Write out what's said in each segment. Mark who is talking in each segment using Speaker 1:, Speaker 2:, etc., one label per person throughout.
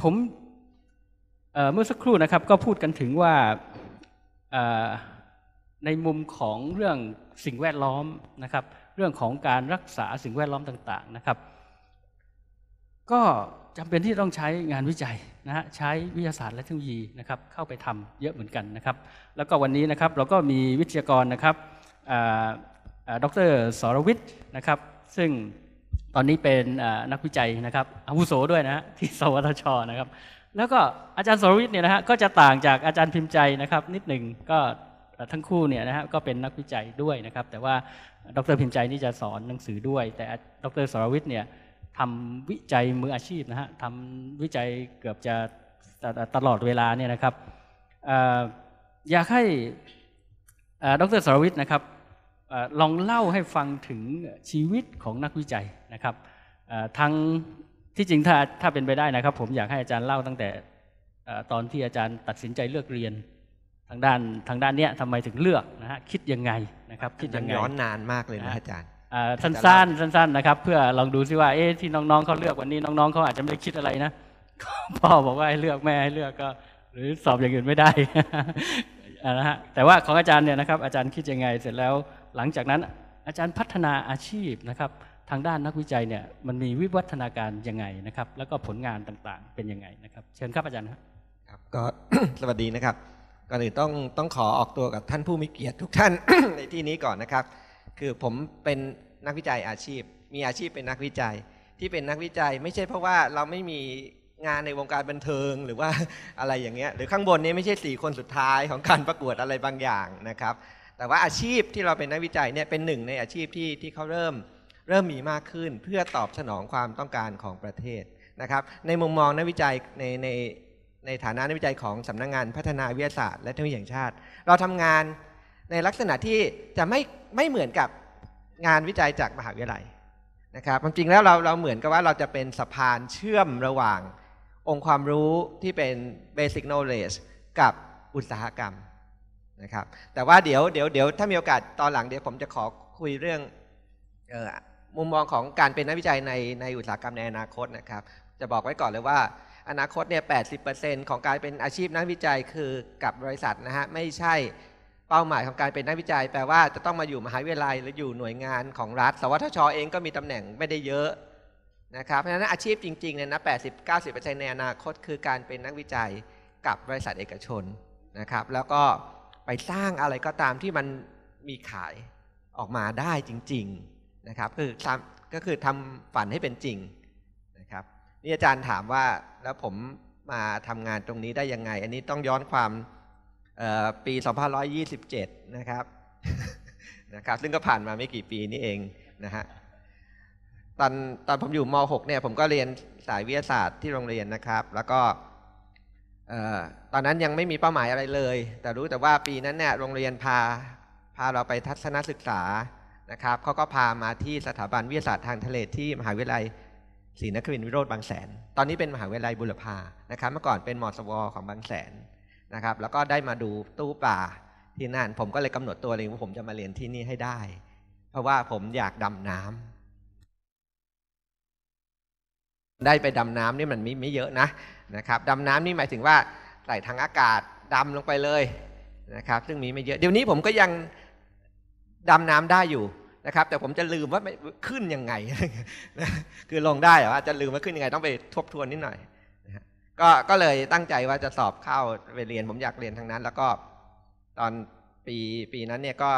Speaker 1: ผมเมื่อสักครู่นะครับ ก็พูดกันถึงว่าในมุมของเรื่องสิ่งแวดล้อมนะครับ เรื่องของการรักษาสิ่งแวดล้อมต่าง ๆ นะครับ ก็จำเป็นที่ต้องใช้งานวิจัยนะฮะใช้วิทยาศาสตร์และเทคโนโลยีนะครับ เข้าไปทำเยอะเหมือนกันนะครับ แล้วก็วันนี้นะครับ เราก็มีวิทยากรนะครับดรสรวิทย์นะครับ ซึ่งตอนนี้เป็นนักวิจัยนะครับอาวุโสด้วยนะที่ สวทชนะครับ แล้วก็อาจารย์สรวิทย์เนี่ยนะฮะก็จะต่างจากอาจารย์พิมพ์ใจนะครับ นิดหนึ่งก็ทั้งคู่เนี่ยนะฮะก็เป็นนักวิจัยด้วยนะครับ แต่ว่าดรพิมพ์ใจนี่จะสอนหนังสือด้วย แต่ดรสรวิทย์เนี่ยทำวิจัยมืออาชีพนะฮะทำวิจัยเกือบจะตลอดเวลาเนี่ยนะครับอยากให้ดรสรวิทย์นะครับลองเล่าให้ฟังถึงชีวิตของนักวิจัยนะครับทางที่จริงถ้าถ้าเป็นไปได้นะครับ ผมอยากให้อาจารย์เล่าตั้งแต่ตอนที่อาจารย์ตัดสินใจเลือกเรียนทางด้าน ทางด้านเนี้ยทำไมถึงเลือกนะฮะคิดยังไงนะครับ คิดยังไงย้อนนานมากเลยนะอาจารย์สั้นๆสั้นๆนะครับเพื่อลองดูซิว่า เอ๊ะที่น้องๆเขาเลือกวันนี้น้องๆเขาอาจจะไม่ได้คิดอะไรนะพ่อบอกว่าให้เลือกแม่ให้เลือกก็ หรือสอบอย่างอื่นไม่ได้นะฮะแต่ว่าของอาจารย์เนี่ยนะครับอาจารย์คิดยังไงเสร็จแล้วหลังจากนั้นอาจารย์พัฒนาอาชีพนะครับทางด้านนักวิจัยเนี่ยมันมีวิวัฒนาการยังไงนะครับ แล้วก็ผลงานต่างๆเป็นยังไงนะครับเชิญครับอาจารย์ครับครับก็สวัสดีนะครับก่อนอื่นต้องต้องขอออกตัวกับท่านผู้มีเกียรติทุกท่านในที่นี้
Speaker 2: ก่อนนะครับ คือผมเป็นนักวิจัยอาชีพ มีอาชีพเป็นนักวิจัยที่เป็นนักวิจัยไม่ใช่เพราะว่าเราไม่มีงานในวงการบันเทิง หรือว่าอะไรอย่างเงี้ยหรือข้างบนนี้ไม่ใช่สี่คนสุดท้ายของการประกวดอะไรบางอย่างนะครับแต่ว่าอาชีพที่เราเป็นนักวิจัยเนี่ยเป็นหนึ่งในอาชีพที่ที่เขาเริ่มเริ่มมีมากขึ้น เพื่อตอบสนองความต้องการของประเทศนะครับ ในมุมมองนักวิจัยในในในฐานะนักวิจัยของสำนักงงานพัฒนาวิทยาศาสตร์ และเทคโนโลยีแห่งชาติ เราทำงานในลักษณะที่จะไม่ไม่เหมือนกับงานวิจัยจากมหาวิทยาลัยนะครับจริงแล้วเราเราเหมือนกับว่าเราจะเป็นสะพานเชื่อมระหว่าง องค์ความรู้ที่เป็น basic knowledge กับอุตสาหกรรมนะครับแต่ว่าเดี๋ยวเดี๋ยวเดี๋ยวถ้ามีโอกาสตอนหลังเดี๋ยวผมจะขอคุยเรื่องออมุมมองของการเป็นนักวิจัยในในอุตสาหกรรม ในอนาคตนะครับ จะบอกไว้ก่อนเลยว่า อนาคตเนี่ยแปของการเป็นอาชีพนักวิจัยคือกับบริษัทนะฮะไม่ใช่เป้าหมายของการเป็นนักวิจัย แปลว่าจะต้องมาอยู่มหาวิทยาลัยหรืออยู่หน่วยงานของรัฐ สวทชเองก็มีตำแหน่งไม่ได้เยอะนะครับเพราะฉะนั้นอาชีพจริงๆเนี่ยนะแปดสในอนาคต คือการเป็นนักวิจัย กับบริษัทเอกชนนะครับ แล้วก็ไปสร้างอะไรก็ตามที่มันมีขายออกมาได้จริง ๆนะครับ คือก็คือทำฝันให้เป็นจริงนะครับ นี่อาจารย์ถามว่า แล้วผมมาทำงานตรงนี้ได้ยังไง อันนี้ต้องย้อนความปี2527นะครับ นะครับ ซึ่งก็ผ่านมาไม่กี่ปีนี้เองนะฮะตอนตอนผมอยู่ม .6 เนี่ย ผมก็เรียนสายวิทยาศาสตร์ที่โรงเรียนนะครับ แล้วก็ตอนนั้นยังไม่มีเป้าหมายอะไรเลย แต่รู้แต่ว่าปีนั้นเนี่ยโรงเรียนพา พาเราไปทัศนศึกษานะครับเขาก็พามาที่สถาบันวิทยาศาสตร์ทางทะเลที่มหาวิทยาลัยศรีนครินทร์วิโรธบางแสน ตอนนี้เป็นมหาวิทยาลัยบุรพานะครับ เมื่อก่อนเป็นมอสวของบางแสนนะครับ แล้วก็ได้มาดูตู้ป่าที่นั่นผมก็เลยกำหนดตัวเองว่าผมจะมาเรียนที่นี่ให้ได้ เพราะว่าผมอยากดำน้ำ ได้ไปดำน้ำนี่มันไม่ไม่เยอะนะนะครับดำน้ำนี่หมายถึงว่าไหลทางอากาศดำลงไปเลยนะครับซึ่งมีไม่เยอะเดี๋ยวนี้ผมก็ยังดำน้ำได้อยู่นะครับ แต่ผมจะลืมว่าขึ้นยังไง คือลงได้หรอว่าจะลืมว่าขึ้นยังไง ต้องไปทบทวนนิดหน่อยก็ก็เลยตั้งใจว่าจะสอบเข้าไปเรียน ผมอยากเรียนทางนั้น แล้วก็ตอนปีปีนั้นเนี่ยก็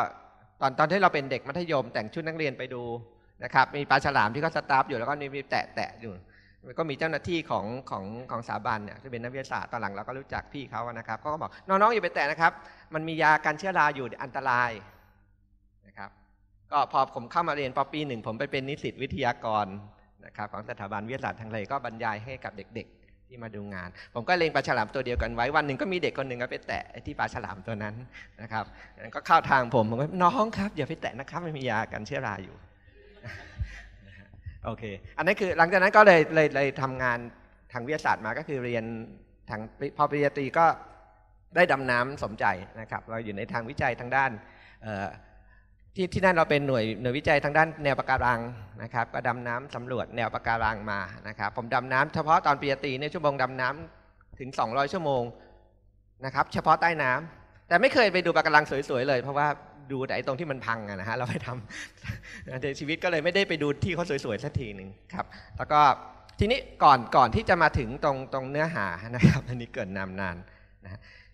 Speaker 2: ตอนตอนที่เราเป็นเด็กมัธยมแต่งชุดนักเรียนไปดูนะครับ มีปลาฉลามที่เขาสตาฟอยู่แล้วก็มีแตะแตะอยู่ก็มีเจ้าหน้าที่ของของของสถาบันเนี่ยที่เป็นนักวิทยาศาสตร์ตอนหลังเราก็รู้จักพี่เขานะครับเขาก็บอกน้องๆอย่าไปแตะนะครับ มันมียาการเชื้อราอยู่อันตรายนะครับ ก็พอผมเข้ามาเรียนปปีหนึ่งผมไปเป็นนิสิตวิทยากรนะครับ ของสถาบันวิทยาศาสตร์ทางเลก็บรรยายให้กับเด็ก ๆ ที่มาดูงาน ผมก็เล็งปลาฉลามตัวเดียวกัน ไว้วันหนึ่งก็มีเด็กคนหนึ่งก็ไปแตะที่ปลาฉลามตัวนั้นนะครับก็เข้าทางผมผมก็น้องครับอย่าไปแตะนะครับ มันมียากันเชื้อราอยู่โอเคอันนั้นคือหลังจากนั้นก็เลยเลยเลยทำงานทางวิทยาศาสตร์มาก็คือเรียนทางพอปริญญาตรีก็ได้ดำน้ำสมใจนะครับเราอยู่ในทางวิจัยทางด้านที่ที่นั่นเราเป็นหน่วยหน่วยวิจัยทางด้านแนวปะการังนะครับก็ดำน้ำสำรวจแนวปะการังมานะครับ ผมดำน้ำ เฉพาะตอนปริญญาตรีในชั่วโมงดำน้ำถึง 200 ชั่วโมง นะครับเฉพาะใต้น้ำ แต่ไม่เคยไปดูปะการังสวยๆเลยเพราะว่าดูแต่ตรงที่มันพังนะฮะเราไปทำในชีวิตก็เลยไม่ได้ไปดูที่เขาสวย ๆ สักทีหนึ่งครับ แล้วก็ทีนี้ก่อนก่อนที่จะมาถึงตรงตรงเนื้อหานะครับอันนี้เกิดนานนานนะ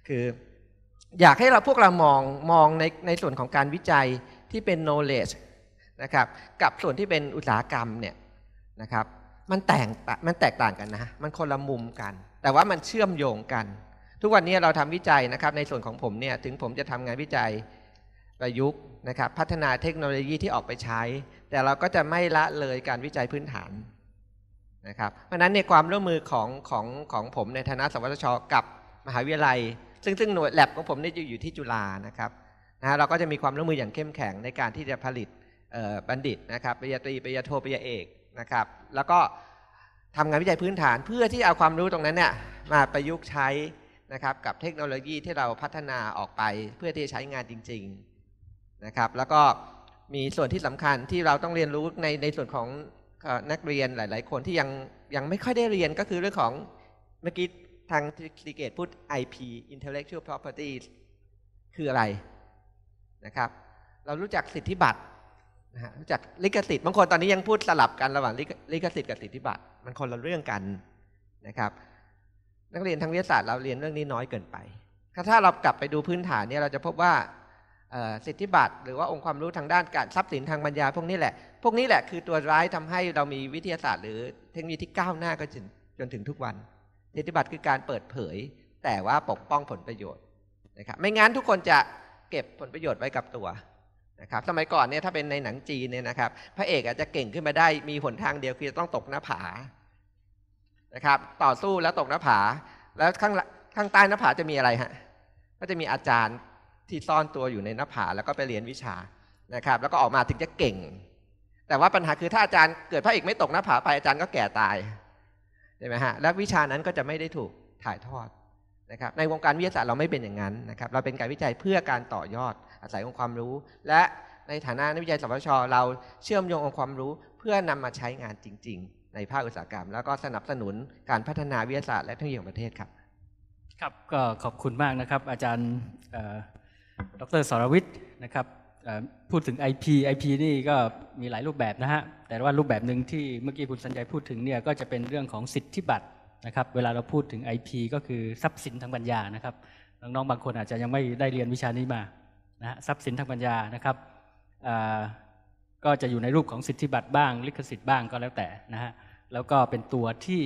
Speaker 2: คืออยากให้เราพวกเรามองมองในในส่วนของการวิจัยที่เป็น knowledge นะครับกับส่วนที่เป็นอุตสาหกรรมเนี่ยนะครับมันแตกมันแตกต่างกันนะมันคนละมุมกัน แต่ว่ามันเชื่อมโยงกัน ทุกวันนี้เราทำวิจัยนะครับในส่วนของผมเนี่ยถึงผมจะทำงานวิจัยประยุกต์นะครับพัฒนาเทคโนโลยีที่ออกไปใช้ แต่เราก็จะไม่ละเลยการวิจัยพื้นฐานนะครับเพราะนั้นในความร่วมมือของของของผมในฐานะ สวทช กับมหาวิทยาลัย ซึ่งซึ่งหน่วยแลบของผมนี่อยู่ที่จุฬานะครับนะรบเราก็จะมีความร่วมมืออย่างเข้มแข็งในการที่จะผลิตบัณฑิตนะครับปริญญาตรีปริญญาโทปริญญาเอกนะครับแล้วก็ทำงานวิจัยพื้นฐานเพื่อที่เอาความรู้ตรงนั้นเนี่ยมาประยุกต์ใช้นะครับกับเทคโนโลยีที่เราพัฒนาออกไปเพื่อที่จะใช้งานจริง ๆนะครับแล้วก็มีส่วนที่สำคัญที่เราต้องเรียนรู้ในในส่วนของนักเรียนหลาย ๆ คนที่ยังยังไม่ค่อยได้เรียนก็คือเรื่องของเมื่อกี้ทางริเกตพูด IP intellectual property คืออะไรนะครับ เรารู้จักสิทธิบัตรนะฮะรู้จักลิขสิทธิ์บางคนตอนนี้ยังพูดสลับกันระหว่างลิขสิทธิ์กับสิทธิบัตรมันคนละเรื่องกันนะครับ นักเรียนทางวิทยาศาสตร์เราเรียนเรื่องนี้น้อยเกินไปถ้าเรากลับไปดูพื้นฐานเนี่ยเราจะพบว่าสิทธิบัตรหรือว่า องค์ความรู้ทางด้านการทรัพย์สินทางปัญญา พวกนี้แหละ พวกนี้แหละคือตัวร้ายทำให้เรามีวิทยาศาสตร์หรือเทคโนโลยีที่ก้าวหน้าก็จนจนถึงทุกวัน สิทธิบัตรคือการเปิดเผย แต่ว่าปกป้องผลประโยชน์นะครับ ไม่งั้นทุกคนจะเก็บผลประโยชน์ไว้กับตัวนะครับ สมัยก่อนเนี่ยถ้าเป็นในหนังจีนเนี่ยนะครับ พระเอกอาจจะเก่งขึ้นมาได้มีหนทางเดียวคือต้องตกหน้าผานะครับ ต่อสู้แล้วตกหน้าผา แล้วข้างข้างใต้หน้าผาจะมีอะไรฮะ ก็จะมีอาจารย์ที่ซ่อนตัวอยู่ในหน้าผาแล้วก็ไปเรียนวิชานะครับ แล้วก็ออกมาถึงจะเก่ง แต่ว่าปัญหาคือ ถ้าอาจารย์เกิดพระเอกไม่ตกหน้าผาไปอาจารย์ก็แก่ตายใช่ไหมฮะและวิชานั้นก็จะไม่ได้ถูกถ่ายทอดนะครับ ในวงการวิทยาศาสตร์เราไม่เป็นอย่างนั้นนะครับ เราเป็นการวิจัยเพื่อการต่อยอดอาศัยองค์ความรู้ และในฐานะนักวิจัยสวชเราเชื่อมโยงองค์ความรู้ เพื่อนำมาใช้งานจริง ๆ ในภาคอุตสาหกรรมแล้วก็สนับสนุนการพัฒนาวิทยาศาสตร์และเทคโนโลยีของประเทศครับ
Speaker 1: ครับก็ขอบคุณมากนะครับ อาจารย์ดรสรวิทย์นะครับพูดถึง IP IP นี่ก็มีหลายรูปแบบนะฮะแต่ว่ารูปแบบหนึ่งที่เมื่อกี้คุณสัญญาพูดถึงเนี่ย ก็จะเป็นเรื่องของสิทธิบัตรนะครับ เวลาเราพูดถึง IP ก็คือทรัพย์สินทางปัญญานะครับน้องๆบางคนอาจจะยังไม่ได้เรียนวิชานี้มานะทรัพย์สินทางปัญญานะครับก็จะอยู่ในรูปของสิทธิบัตรบ้าง ลิขสิทธิ์บ้างก็แล้วแต่นะฮะแล้วก็เป็นตัวที่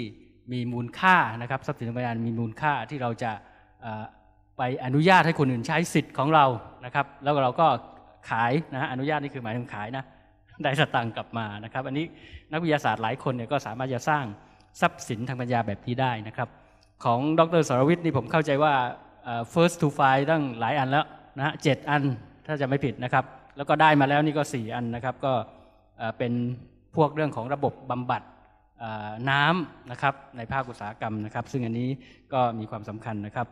Speaker 1: มีมูลค่านะครับ ทรัพย์สินทางปัญญามีมูลค่าที่เราจะไปอนุญาตให้คนอื่นใช้สิทธิ์ของเรานะครับ แล้วเราก็ขายนะอนุญาตนี่คือหมายถึงขายนะได้สตังค์กลับมานะครับ อันนี้นักวิทยาศาสตร์หลายคนเนี่ยก็สามารถจะสร้างทรัพย์สินทางปัญญาแบบนี้ได้นะครับ ของดรสรวิทย์นี่ผมเข้าใจว่า first to find ตั้งหลายอันแล้วนะเจ็ดอันถ้าจะไม่ผิดนะครับ แล้วก็ได้มาแล้วนี่ก็ 4 อันนะครับ ก็เป็นพวกเรื่องของระบบบำบัดน้ำนะครับ ในภาคอุตสาหกรรมนะครับ ซึ่งอันนี้ก็มีความสำคัญนะครับ